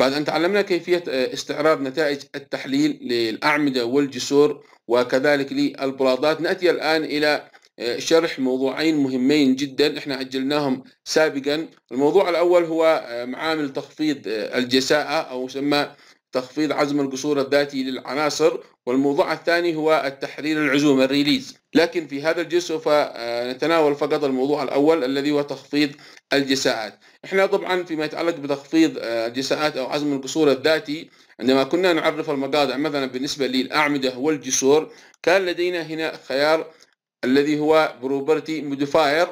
بعد أن تعلمنا كيفية آه، استعراض نتائج التحليل للأعمدة والجسور وكذلك للبلاطات نأتي الآن إلى آه، شرح موضوعين مهمين جدا احنا عجلناهم سابقا الموضوع الأول هو آه، معامل تخفيض الجساءة أو يسمى تخفيض عزم القصور الذاتي للعناصر والموضوع الثاني هو التحرير العزوم الريليز لكن في هذا الجزء سوف آه، نتناول فقط الموضوع الأول الذي هو تخفيض الجساءات احنا طبعا فيما يتعلق بتخفيض آه، الجساءات أو عزم القصور الذاتي عندما كنا نعرف المقاطع مثلا بالنسبة للأعمدة والجسور كان لدينا هنا خيار الذي هو بروبرتي موديفاير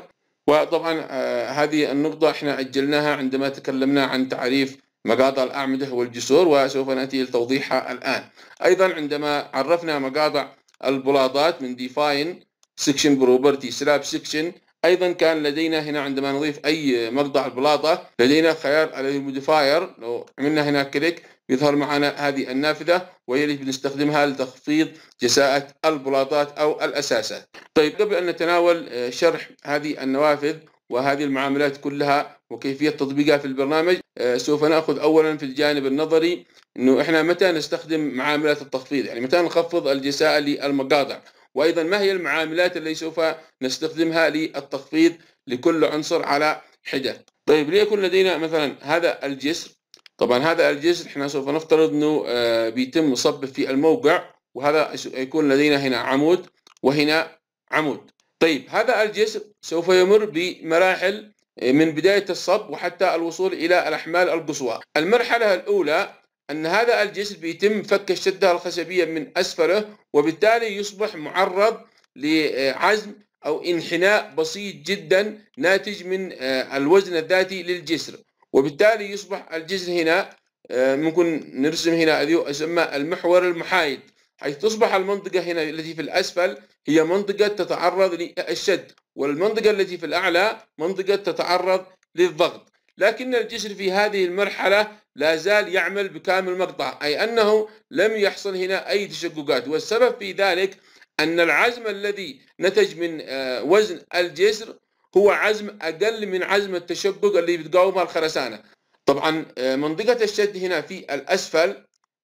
وطبعا آه، هذه النقطة احنا أجلناها عندما تكلمنا عن تعريف مقاطع الأعمدة والجسور وسوف نأتي لتوضيحها الآن أيضا عندما عرفنا مقاطع البلاطات من ديفاين سكشن بروبرتي سلاب سكشن ايضا كان لدينا هنا عندما نضيف اي مقطع البلاطه لدينا خيار الموديفاير لو عملنا هنا كليك يظهر معنا هذه النافذه وهي اللي بنستخدمها لتخفيض جساءة البلاطات او الاساسات. طيب قبل ان نتناول آه، شرح هذه النوافذ وهذه المعاملات كلها وكيفية تطبيقها في البرنامج آه، سوف نأخذ أولا في الجانب النظري أنه إحنا متى نستخدم معاملات التخفيض يعني متى نخفض الجساء للمقاطع وأيضا ما هي المعاملات اللي سوف نستخدمها للتخفيض لكل عنصر على حدة طيب ليكن لدينا مثلا هذا الجسر طبعا هذا الجسر احنا سوف نفترض انه آه، بيتم صب في الموقع وهذا يكون لدينا هنا عمود وهنا عمود طيب هذا الجسر سوف يمر بمراحل آه، من بداية الصب وحتى الوصول إلى الأحمال القصوى المرحلة الأولى أن هذا الجسر بيتم فك الشدة الخشبية من أسفله وبالتالي يصبح معرض لعزم أو انحناء بسيط جدا ناتج من آه، الوزن الذاتي للجسر وبالتالي يصبح الجسر هنا آه، ممكن نرسم هنا أسمى المحور المحايد حيث تصبح المنطقة هنا التي في الأسفل هي منطقة تتعرض للشد والمنطقة التي في الأعلى منطقة تتعرض للضغط لكن الجسر في هذه المرحلة لا زال يعمل بكامل مقطع أي أنه لم يحصل هنا أي تشققات والسبب في ذلك أن العزم الذي نتج من آه، وزن الجسر هو عزم أقل من عزم التشقق الذي بتقاومه الخرسانة طبعا آه، منطقة الشد هنا في الأسفل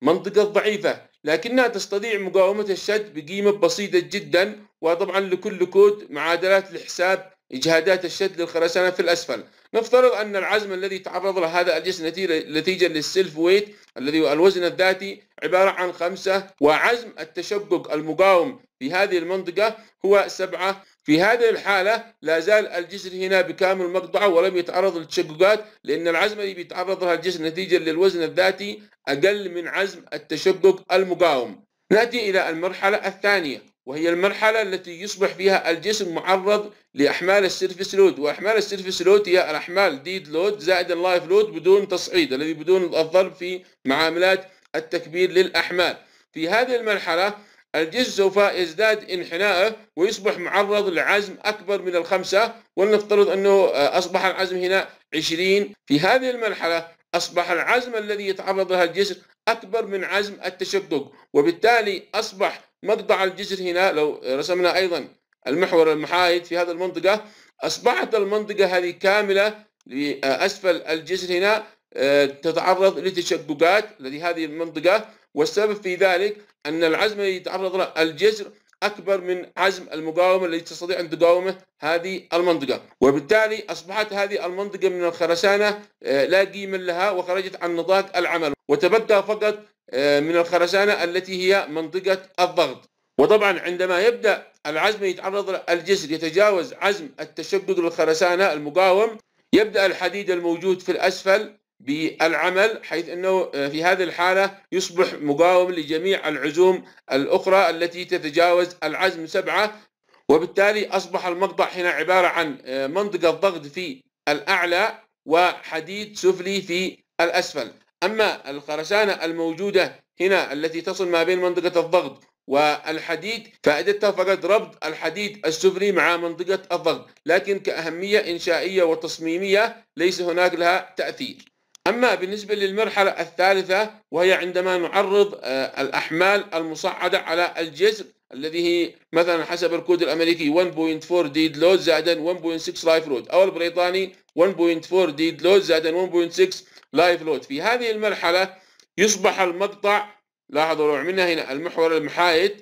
منطقة ضعيفة لكنها تستطيع مقاومة الشد بقيمة بسيطة جدا وطبعا لكل كود معادلات لحساب إجهادات الشد للخرسانة في الأسفل نفترض أن العزم الذي تعرض له هذا الجسم نتيجة للسلف ويت الذي هو الوزن الذاتي عبارة عن خمسة وعزم التشقق المقاوم في هذه المنطقة هو سبعة في هذه الحالة لا زال الجسر هنا بكامل مقطعه ولم يتعرض للتشققات لأن العزم اللي بيتعرض لها الجسر نتيجة للوزن الذاتي أقل من عزم التشقق المقاوم نأتي إلى المرحلة الثانية وهي المرحلة التي يصبح فيها الجسم معرض لأحمال السيرفيس لود وأحمال السيرفيس لود هي الأحمال ديد لود زائد اللايف لود بدون تصعيد الذي بدون الضرب في معاملات التكبير للأحمال في هذه المرحلة الجزء سوف يزداد انحناءه ويصبح معرض لعزم أكبر من الخمسة ولنفترض أنه آه، أصبح العزم هنا 20 في هذه المرحلة أصبح العزم الذي يتعرض لها الجسر أكبر من عزم التشقق وبالتالي أصبح مقطع الجسر هنا لو رسمنا أيضا المحور المحايد في هذه المنطقة أصبحت المنطقة هذه كاملة لأسفل الجسر هنا آه، تتعرض لتشققات الذي هذه المنطقة والسبب في ذلك أن العزم الذي يتعرض له الجسر أكبر من عزم المقاومة التي تستطيع أن تقاومه هذه المنطقة وبالتالي أصبحت هذه المنطقة من الخرسانة آه، لا قيمة لها وخرجت عن نطاق العمل وتبقى فقط آه، من الخرسانة التي هي منطقة الضغط وطبعا عندما يبدأ العزم يتعرض الجسر يتجاوز عزم التشدد للخرسانة المقاوم يبدأ الحديد الموجود في الأسفل بالعمل حيث أنه آه، في هذه الحالة يصبح مقاوم لجميع العزوم الأخرى التي تتجاوز العزم سبعة وبالتالي أصبح المقطع هنا عبارة عن آه، منطقة ضغط في الأعلى وحديد سفلي في الأسفل أما الخرسانة الموجودة هنا التي تصل ما بين منطقة الضغط والحديد فائدتها فقط ربط الحديد السفلي مع منطقة الضغط لكن كأهمية إنشائية وتصميمية ليس هناك لها تأثير أما بالنسبة للمرحلة الثالثة وهي عندما نعرض آه، الأحمال المصعدة على الجسر الذي هي مثلا حسب الكود الامريكي 1.4 ديد لود زائدا 1.6 لايف لود او البريطاني 1.4 ديد لود زائدا 1.6 لايف لود في هذه المرحله يصبح المقطع لاحظوا لو عملنا هنا المحور المحايد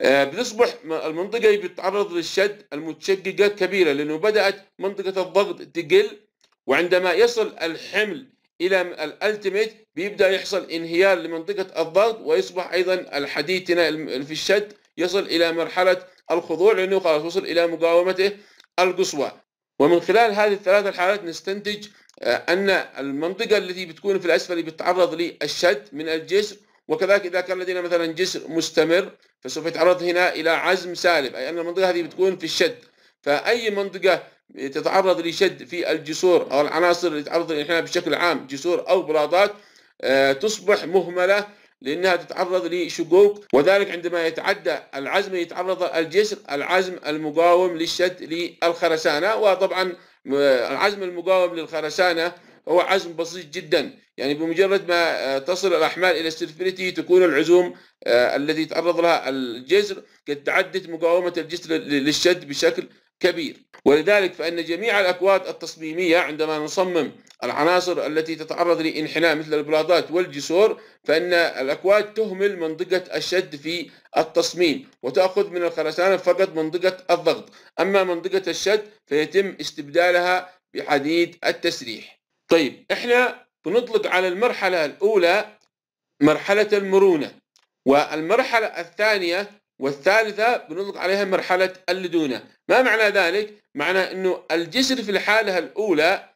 آه، بتصبح المنطقه بتتعرض للشد المتشققه كبيره لانه بدات منطقه الضغط تقل وعندما يصل الحمل الى الالتيميت بيبدا يحصل انهيار لمنطقه الضغط ويصبح ايضا الحديد هنا في الشد يصل الى مرحله الخضوع لانه خلاص وصل الى مقاومته القصوى ومن خلال هذه الثلاث الحالات نستنتج آه، ان المنطقه التي بتكون في الاسفل بتتعرض للشد من الجسر وكذلك اذا كان لدينا مثلا جسر مستمر فسوف يتعرض هنا الى عزم سالب اي ان المنطقه هذه بتكون في الشد فأي منطقة تتعرض لشد في الجسور أو العناصر اللي تتعرض للانحناء بشكل عام جسور أو بلاطات آه، تصبح مهملة لأنها تتعرض لشقوق وذلك عندما يتعدى العزم يتعرض الجسر العزم المقاوم للشد للخرسانة وطبعا آه، العزم المقاوم للخرسانة هو عزم بسيط جدا يعني بمجرد ما آه، تصل الأحمال إلى السيرفيريتي تكون العزوم التي تعرض لها الجسر قد تعدت مقاومة الجسر للشد بشكل كبير ولذلك فإن جميع الأكواد التصميمية عندما نصمم العناصر التي تتعرض لانحناء مثل البلاطات والجسور فإن الأكواد تهمل منطقة الشد في التصميم وتأخذ من الخرسانة فقط منطقة الضغط أما منطقة الشد فيتم استبدالها بحديد التسريح طيب احنا بنطلق على المرحلة الأولى مرحلة المرونة والمرحلة الثانية والثالثة بنطلق عليها مرحلة اللدونة ما معنى ذلك؟ معنى أنه الجسر في الحالة الأولى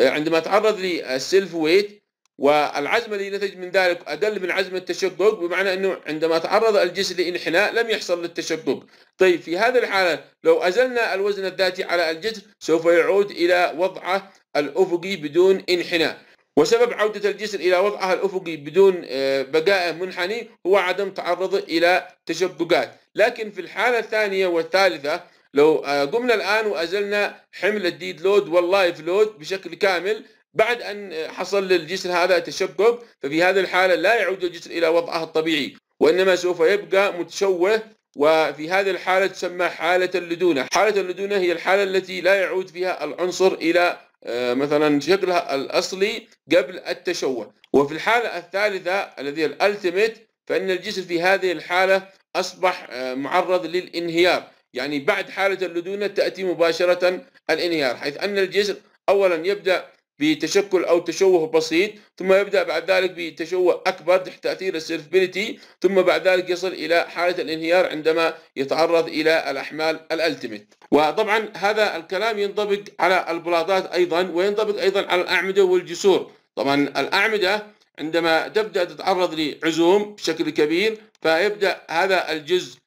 آه، عندما تعرض للسيلف ويت والعزم الذي نتج من ذلك أدل من عزم التشقق بمعنى أنه عندما تعرض الجسر لانحناء لم يحصل للتشقق طيب في هذه الحالة لو أزلنا الوزن الذاتي على الجسر سوف يعود إلى وضعه الأفقي بدون انحناء وسبب عودة الجسر إلى وضعها الأفقي بدون آه، بقائه منحني هو عدم تعرضه إلى تشققات لكن في الحالة الثانية والثالثة لو آه، قمنا الآن وأزلنا حمل الديد لود واللايف لود بشكل كامل بعد أن آه، حصل للجسر هذا تشقق ففي هذه الحالة لا يعود الجسر إلى وضعه الطبيعي وإنما سوف يبقى متشوه وفي هذه الحالة تسمى حالة اللدونة حالة اللدونة هي الحالة التي لا يعود فيها العنصر إلى آه، مثلا شكلها الأصلي قبل التشوه وفي الحالة الثالثة الذي الألتيميت فإن الجسم في هذه الحالة أصبح آه، معرض للانهيار يعني بعد حالة اللدونة تأتي مباشرة الانهيار حيث أن الجسم أولا يبدأ بتشكل أو تشوه بسيط ثم يبدأ بعد ذلك بتشوه أكبر تحت تأثير السيرفبيليتي ثم بعد ذلك يصل إلى حالة الانهيار عندما يتعرض إلى الأحمال الالتميت وطبعا هذا الكلام ينطبق على البلاطات أيضا وينطبق أيضا على الأعمدة والجسور طبعا الأعمدة عندما تبدأ تتعرض لعزوم بشكل كبير فيبدأ هذا الجزء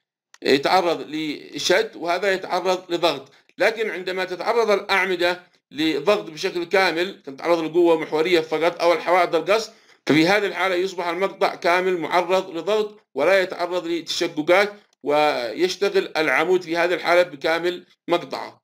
يتعرض لشد وهذا يتعرض لضغط لكن عندما تتعرض الأعمدة لضغط بشكل كامل تتعرض لقوة محورية فقط أو الحوائط القص ففي هذه الحالة يصبح المقطع كامل معرض لضغط ولا يتعرض لتشققات ويشتغل العمود في هذه الحالة بكامل مقطعه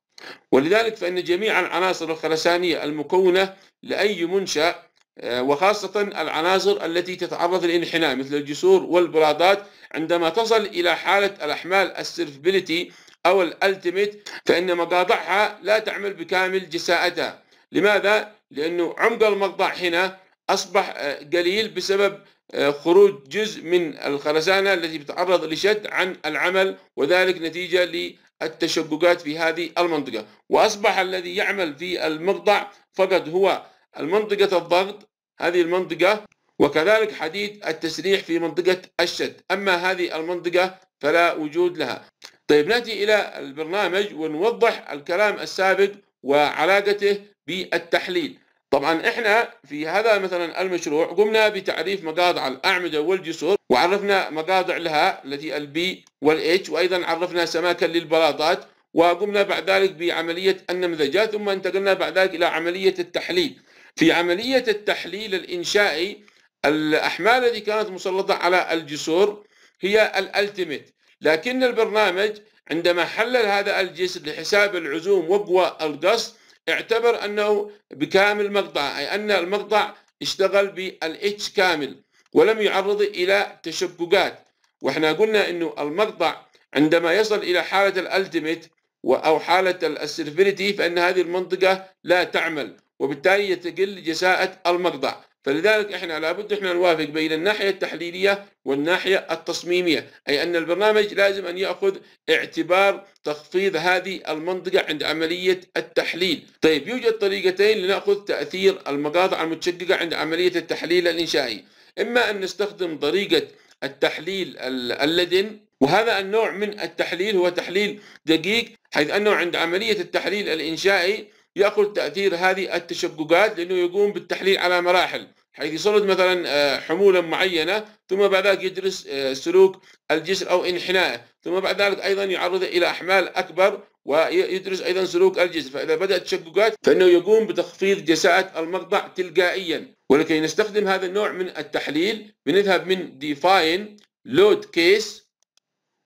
ولذلك فإن جميع العناصر الخرسانية المكونة لأي منشأ آه، وخاصة العناصر التي تتعرض للانحناء مثل الجسور والبلاطات عندما تصل إلى حالة الأحمال السيرفبيليتي أو الألتيميت فإن مقاطعها لا تعمل بكامل جساءتها لماذا؟ لأنه عمق المقطع هنا أصبح آه، قليل بسبب آه، خروج جزء من الخرسانة التي بتعرض لشد عن العمل وذلك نتيجة للتشققات في هذه المنطقة وأصبح الذي يعمل في المقطع فقط هو المنطقة الضغط هذه المنطقة وكذلك حديد التسريح في منطقة الشد أما هذه المنطقة فلا وجود لها طيب نأتي إلى البرنامج ونوضح الكلام السابق وعلاقته بالتحليل طبعا احنا في هذا مثلا المشروع قمنا بتعريف مقاطع الاعمده والجسور وعرفنا مقاطع لها التي البي والاتش وايضا عرفنا سماكا للبلاطات وقمنا بعد ذلك بعمليه النمذجات ثم انتقلنا بعد ذلك الى عمليه التحليل. في عمليه التحليل الانشائي الاحمال التي كانت مسلطه على الجسور هي الالتيميت لكن البرنامج عندما حلل هذا الجسر لحساب العزوم وقوى القص اعتبر انه بكامل مقطع اي ان المقطع اشتغل بالاتش كامل ولم يعرض الى تشققات واحنا قلنا انه المقطع عندما يصل الى حاله الالتيميت او حاله السيرفيليتي فان هذه المنطقه لا تعمل وبالتالي يتقل جساءة المقطع فلذلك احنا لابد احنا نوافق بين الناحيه التحليليه والناحيه التصميميه، اي ان البرنامج لازم ان ياخذ اعتبار تخفيض هذه المنطقه عند عمليه التحليل. طيب يوجد طريقتين لناخذ تاثير المقاطع المتشققه عند عمليه التحليل الانشائي، اما ان نستخدم طريقه التحليل اللدن وهذا النوع من التحليل هو تحليل دقيق حيث انه عند عمليه التحليل الانشائي ياخذ تاثير هذه التشققات لانه يقوم بالتحليل على مراحل حيث يسرد مثلا آه، حمولا معينه ثم بعد ذلك يدرس آه، سلوك الجسر او انحنائه ثم بعد ذلك ايضا يعرضه الى احمال اكبر ويدرس ايضا سلوك الجسر فاذا بدات تشققات فانه يقوم بتخفيض جساءة المقطع تلقائيا ولكي نستخدم هذا النوع من التحليل بنذهب من ديفاين لود كيس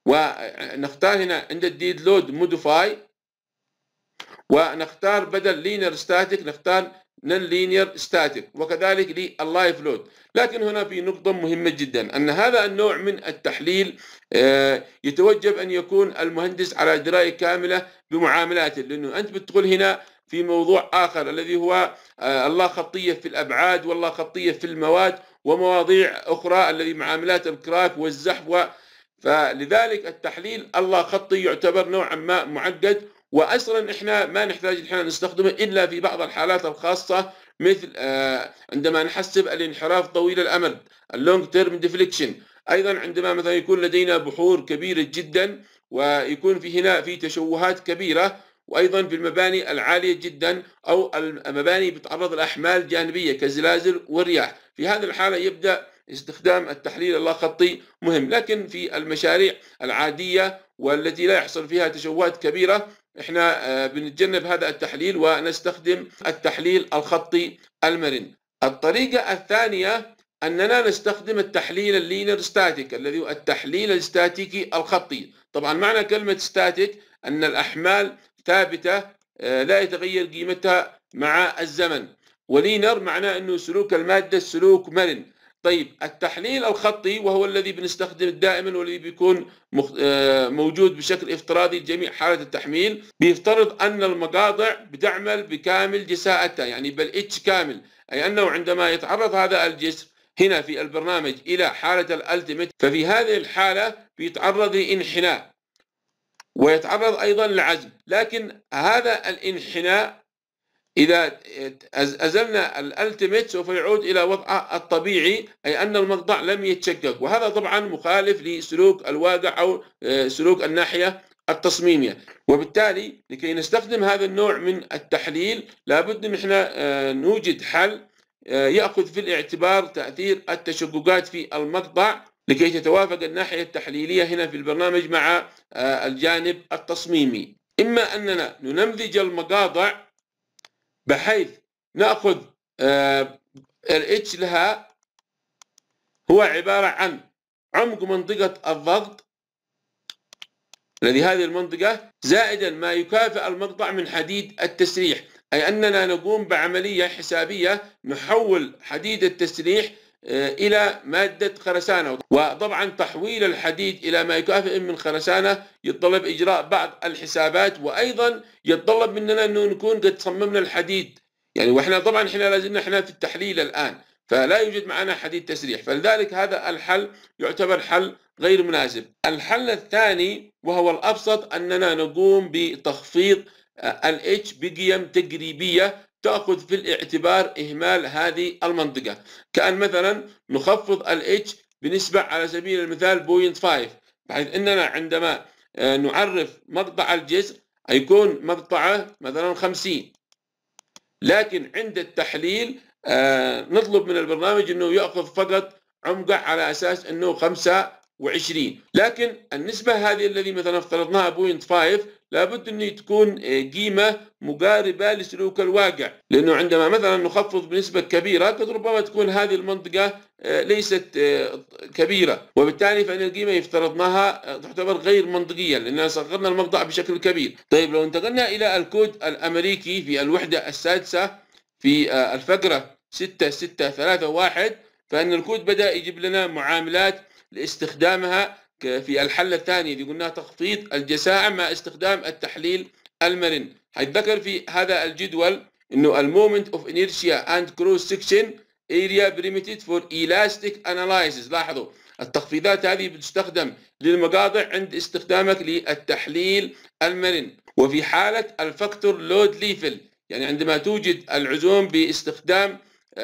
ونختار هنا عند الديد لود موديفاي ونختار بدل لينير ستاتيك نختار نون لينير ستاتيك وكذلك لللايف لود لكن هنا في نقطة مهمة جدا أن هذا النوع من التحليل آه، يتوجب أن يكون المهندس على دراية كاملة بمعاملاته لأنه أنت بتقول هنا في موضوع آخر الذي هو آه، الله خطية في الأبعاد والله خطية في المواد ومواضيع أخرى الذي معاملات الكراك والزحف فلذلك التحليل الله خطي يعتبر نوعا ما معقد واصلا احنا ما نحتاج احنا نستخدمه الا في بعض الحالات الخاصه مثل آه، عندما نحسب الانحراف طويل الامد اللونج تيرم ديفليكشن ايضا عندما مثلا يكون لدينا بحور كبيره جدا ويكون في هنا في تشوهات كبيره وايضا في المباني العاليه جدا او المباني بتعرض لاحمال جانبيه كزلازل والرياح في هذه الحاله يبدا استخدام التحليل اللاخطي مهم لكن في المشاريع العادية والتي لا يحصل فيها تشوهات كبيرة احنا آه، بنتجنب هذا التحليل ونستخدم التحليل الخطي المرن الطريقة الثانية أننا نستخدم التحليل اللينر ستاتيك الذي هو التحليل الاستاتيكي الخطي طبعا معنى كلمة ستاتيك أن الأحمال ثابتة آه، لا يتغير قيمتها مع الزمن ولينر معناه أنه سلوك المادة سلوك مرن طيب التحليل الخطي وهو الذي بنستخدمه دائما والذي بيكون آه، موجود بشكل افتراضي لجميع حالات التحميل بيفترض أن المقاطع بتعمل بكامل جساءتها يعني بالإتش كامل أي أنه عندما يتعرض هذا الجسر هنا في البرنامج إلى حالة الألتيميت ففي هذه الحالة بيتعرض لانحناء ويتعرض أيضا لعزم لكن هذا الانحناء إذا أزلنا الألتيميت سوف يعود إلى وضعه الطبيعي أي أن المقطع لم يتشقق وهذا طبعا مخالف لسلوك الواقع أو آه، سلوك الناحية التصميمية وبالتالي لكي نستخدم هذا النوع من التحليل لابد ان احنا آه، نوجد حل آه، يأخذ في الاعتبار تأثير التشققات في المقطع لكي تتوافق الناحية التحليلية هنا في البرنامج مع الجانب التصميمي إما أننا ننمذج المقاطع بحيث ناخذ آه، الاتش لها هو عباره عن عمق منطقه الضغط الذي هذه المنطقه زائدا ما يكافئ المقطع من حديد التسريح اي اننا نقوم بعمليه حسابيه نحول حديد التسريح آه، إلى مادة خرسانة وطبعا تحويل الحديد إلى ما يكافئ من خرسانة يتطلب إجراء بعض الحسابات وأيضا يتطلب مننا أنه نكون قد صممنا الحديد يعني وإحنا طبعا إحنا لازلنا إحنا في التحليل الآن فلا يوجد معنا حديد تسريح فلذلك هذا الحل يعتبر حل غير مناسب الحل الثاني وهو الأبسط أننا نقوم بتخفيض الاتش بقيم تجريبية تأخذ في الاعتبار إهمال هذه المنطقة كأن مثلا نخفض الإتش H بنسبة على سبيل المثال 0.5 بحيث أننا عندما آه، نعرف مقطع الجسر يكون مقطعه مثلا 50 لكن عند التحليل آه، نطلب من البرنامج أنه يأخذ فقط عمقه على أساس أنه 25 لكن النسبة هذه الذي مثلا افترضناها 0.5 لابد أن تكون آه، قيمة مقاربة لسلوك الواقع لأنه عندما مثلا نخفض بنسبة كبيرة قد ربما تكون هذه المنطقة آه، ليست آه، كبيرة وبالتالي فإن القيمة افترضناها تعتبر غير منطقية لأننا صغرنا المقطع بشكل كبير طيب لو انتقلنا إلى الكود الأمريكي في الوحدة السادسة في الفقرة 6631 فإن الكود بدأ يجيب لنا معاملات لاستخدامها في الحل الثاني اللي قلناه تخفيض الجسائم مع استخدام التحليل المرن هيتذكر في هذا الجدول انه المومنت اوف انيرشيا اند كروس سكشن اريا بريميتد فور الاستيك اناليسيس لاحظوا التخفيضات هذه بتستخدم للمقاطع عند استخدامك للتحليل المرن وفي حالة الفاكتور لود ليفل يعني عندما توجد العزوم باستخدام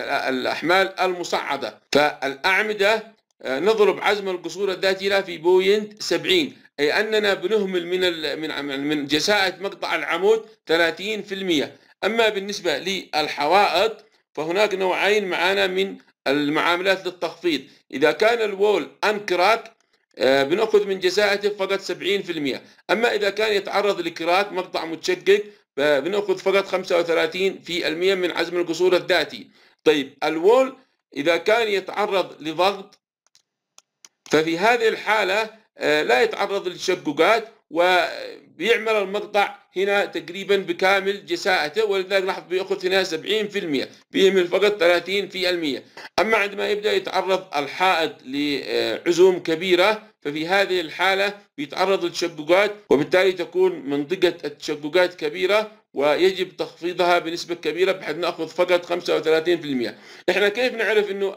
الأحمال المصعدة فالأعمدة آه، نضرب عزم القصور الذاتي له في بوينت 70 أي أننا بنهمل من من من جساءة مقطع العمود 30% أما بالنسبة للحوائط فهناك نوعين معانا من المعاملات للتخفيض إذا كان الوول أنكراك آه، بنأخذ من جزاءته فقط 70% أما إذا كان يتعرض لكراك مقطع متشقق بناخذ فقط 35% من عزم القصور الذاتي طيب الوول إذا كان يتعرض لضغط ففي هذه الحالة آه، لا يتعرض للتشققات وبيعمل المقطع هنا تقريبا بكامل جساءته ولذلك لاحظ بيأخذ هنا 70% بيعمل فقط 30% أما عندما يبدأ يتعرض الحائط لعزوم كبيرة ففي هذه الحالة بيتعرض للتشققات وبالتالي تكون منطقة التشققات كبيرة ويجب تخفيضها بنسبة كبيرة بحيث نأخذ فقط 35% إحنا كيف نعرف أنه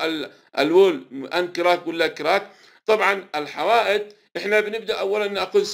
الول أن كراك ولا كراك طبعا الحوائط احنا بنبدا اولا ناخذ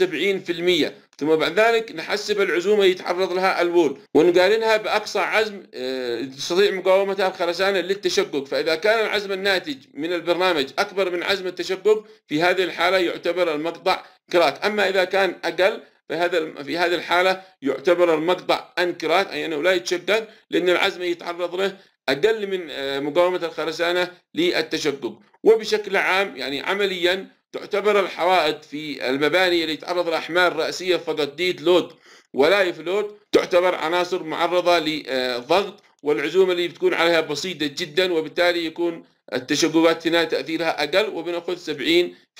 70% ثم بعد ذلك نحسب العزومه يتعرض لها البول ونقارنها باقصى عزم آه، تستطيع مقاومتها الخرسانه للتشقق فاذا كان العزم الناتج من البرنامج اكبر من عزم التشقق في هذه الحاله يعتبر المقطع كراك اما اذا كان اقل فهذا في هذه الحالة يعتبر المقطع أنكرات أي أنه لا يتشقق لأن العزم يتعرض له أقل من آه، مقاومة الخرسانة للتشقق وبشكل عام يعني عمليا تعتبر الحوائط في المباني اللي تعرض لأحمال رأسية فقط ديد لود ولايف لود تعتبر عناصر معرضة للضغط والعزومة اللي بتكون عليها بسيطة جدا وبالتالي يكون التشققات هنا تأثيرها أقل وبنأخذ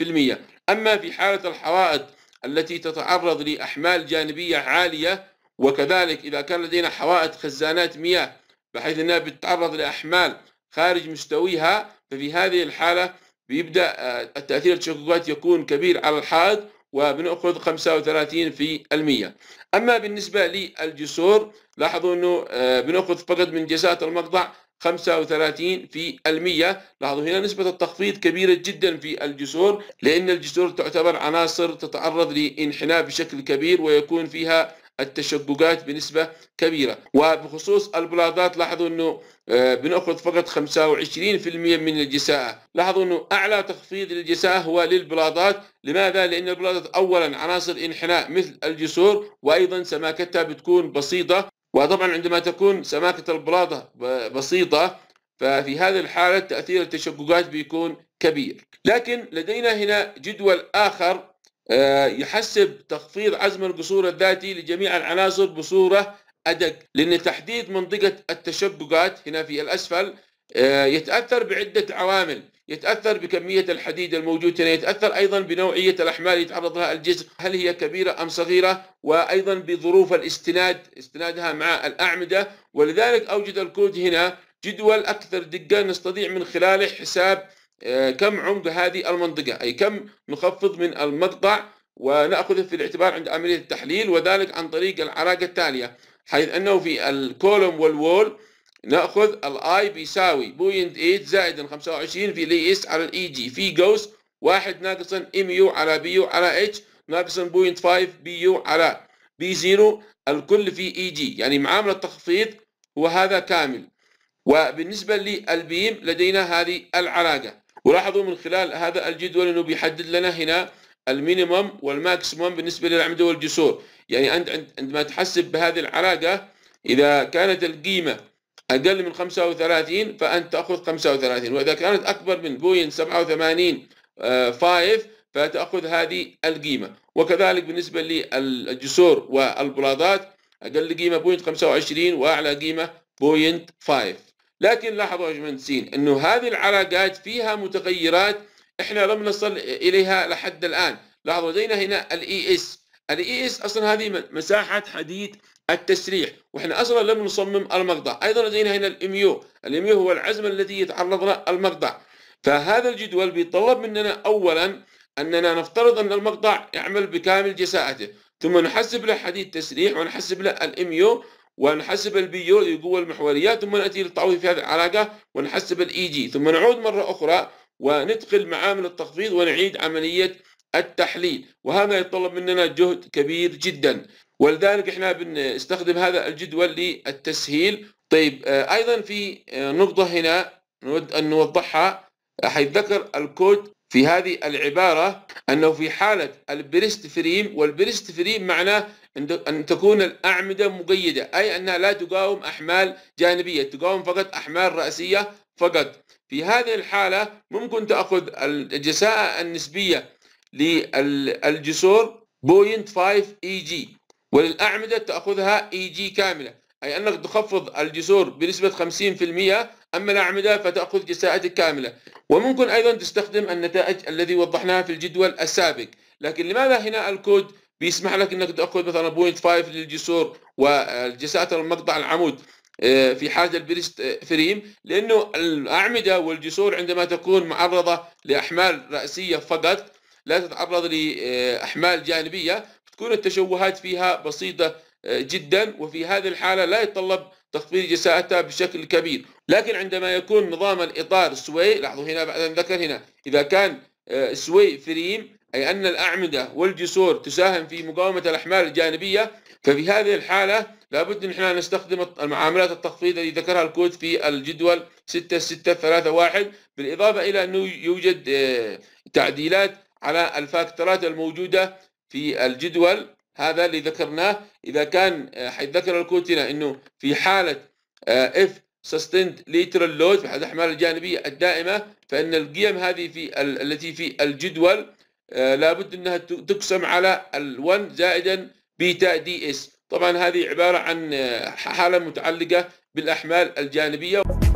70% أما في حالة الحوائط التي تتعرض لأحمال جانبية عالية وكذلك إذا كان لدينا حوائط خزانات مياه بحيث أنها بتتعرض لأحمال خارج مستويها ففي هذه الحالة بيبدأ آه، التأثير التشققات يكون كبير على الحائط وبنأخذ 35% أما بالنسبة للجسور لاحظوا أنه آه، بنأخذ فقط من جسات المقطع 35% لاحظوا هنا نسبة التخفيض كبيرة جدا في الجسور لأن الجسور تعتبر عناصر تتعرض لانحناء بشكل كبير ويكون فيها التشققات بنسبة كبيرة وبخصوص البلاطات لاحظوا أنه آه، بنأخذ فقط 25% من الجساءة لاحظوا أنه أعلى تخفيض للجساءة هو للبلاطات لماذا؟ لأن البلاطات أولا عناصر انحناء مثل الجسور وأيضا سماكتها بتكون بسيطة وطبعا عندما تكون سماكة البلاطة بسيطة ففي هذه الحالة تأثير التشققات بيكون كبير لكن لدينا هنا جدول آخر آه، يحسب تخفيض عزم القصور الذاتي لجميع العناصر بصورة أدق لأن تحديد منطقة التشبكات هنا في الأسفل آه، يتأثر بعدة عوامل يتأثر بكمية الحديد الموجود هنا يتأثر أيضا بنوعية الأحمال اللي يتعرض لها الجسر هل هي كبيرة أم صغيرة وأيضا بظروف الاستناد استنادها مع الأعمدة ولذلك أوجد الكود هنا جدول أكثر دقة نستطيع من خلاله حساب آه، كم عمق هذه المنطقة أي كم نخفض من المقطع ونأخذه في الاعتبار عند عملية التحليل وذلك عن طريق العلاقة التالية حيث أنه في الكولوم والوول نأخذ الاي بيساوي 8 زائد 25 في لي اس على الاي جي e في جوس واحد ناقصا ام يو على بي يو على اتش ناقصا 5 بي يو على بي زيرو الكل في اي e جي يعني معامل التخفيض هو هذا كامل وبالنسبة للبيم لدينا هذه العلاقة ولاحظوا من خلال هذا الجدول انه بيحدد لنا هنا المينيمم والماكسيمم بالنسبه للأعمدة والجسور يعني انت عندما تحسب بهذه العلاقه اذا كانت القيمه اقل من 35 فانت تاخذ 35 واذا كانت اكبر من بوين 87 5 فتاخذ هذه القيمه وكذلك بالنسبه للجسور والبلاطات اقل قيمه بوينت 25 واعلى قيمه بوينت 5 لكن لاحظوا يا مهندسين انه هذه العلاقات فيها متغيرات احنا لم نصل اليها لحد الان لاحظوا لدينا هنا الاي اس e الاي اس e اصلا هذه مساحه حديد التسريح واحنا اصلا لم نصمم المقطع ايضا لدينا هنا الاميو الاميو هو العزم الذي يتعرض له المقطع فهذا الجدول بيتطلب مننا اولا اننا نفترض ان المقطع يعمل بكامل جساءته ثم نحسب له حديد تسريح ونحسب له الاميو ونحسب البي اللي القوة المحورية ثم نأتي للتعويض في هذه العلاقة ونحسب الإي جي e ثم نعود مرة أخرى ونتقل معامل التخفيض ونعيد عملية التحليل وهذا يتطلب مننا جهد كبير جدا ولذلك احنا بنستخدم هذا الجدول للتسهيل طيب آه، ايضا في آه، نقطة هنا نود ان نوضحها حيث ذكر الكود في هذه العبارة أنه في حالة البريستفريم فريم معناه أن تكون الأعمدة مقيدة أي أنها لا تقاوم أحمال جانبية تقاوم فقط أحمال رأسية فقط في هذه الحالة ممكن تأخذ الجساءة النسبية للجسور 0.5 اي جي وللأعمدة تأخذها اي جي كاملة أي أنك تخفض الجسور بنسبة 50% أما الأعمدة فتأخذ جساءة كاملة وممكن أيضا تستخدم النتائج الذي وضحناها في الجدول السابق لكن لماذا هنا الكود بيسمح لك أنك تأخذ مثلا 0.5 للجسور وجساءة المقطع العمود آه، في حاجة البريست فريم لأنه الأعمدة والجسور عندما تكون معرضة لأحمال رأسية فقط لا تتعرض لأحمال جانبية تكون التشوهات فيها بسيطة آه، جدا وفي هذه الحالة لا يتطلب تخفيض جساءتها بشكل كبير لكن عندما يكون نظام الإطار سوي لاحظوا هنا بعد أن ذكر هنا إذا كان آه، سوي فريم أي أن الأعمدة والجسور تساهم في مقاومة الأحمال الجانبية ففي هذه الحالة لابد أن احنا نستخدم المعاملات التخفيض التي ذكرها الكود في الجدول 6631 بالإضافة إلى أنه يوجد آه، تعديلات على الفاكتورات الموجودة في الجدول هذا اللي ذكرناه اذا كان آه، حيتذكر الكوتينا انه في حاله اف سستند ليترال لود حاله الاحمال الجانبيه الدائمه فان القيم هذه في التي في الجدول آه، لابد انها تقسم على ال1 زائدا بيتا دي اس طبعا هذه عباره عن آه، حاله متعلقه بالاحمال الجانبيه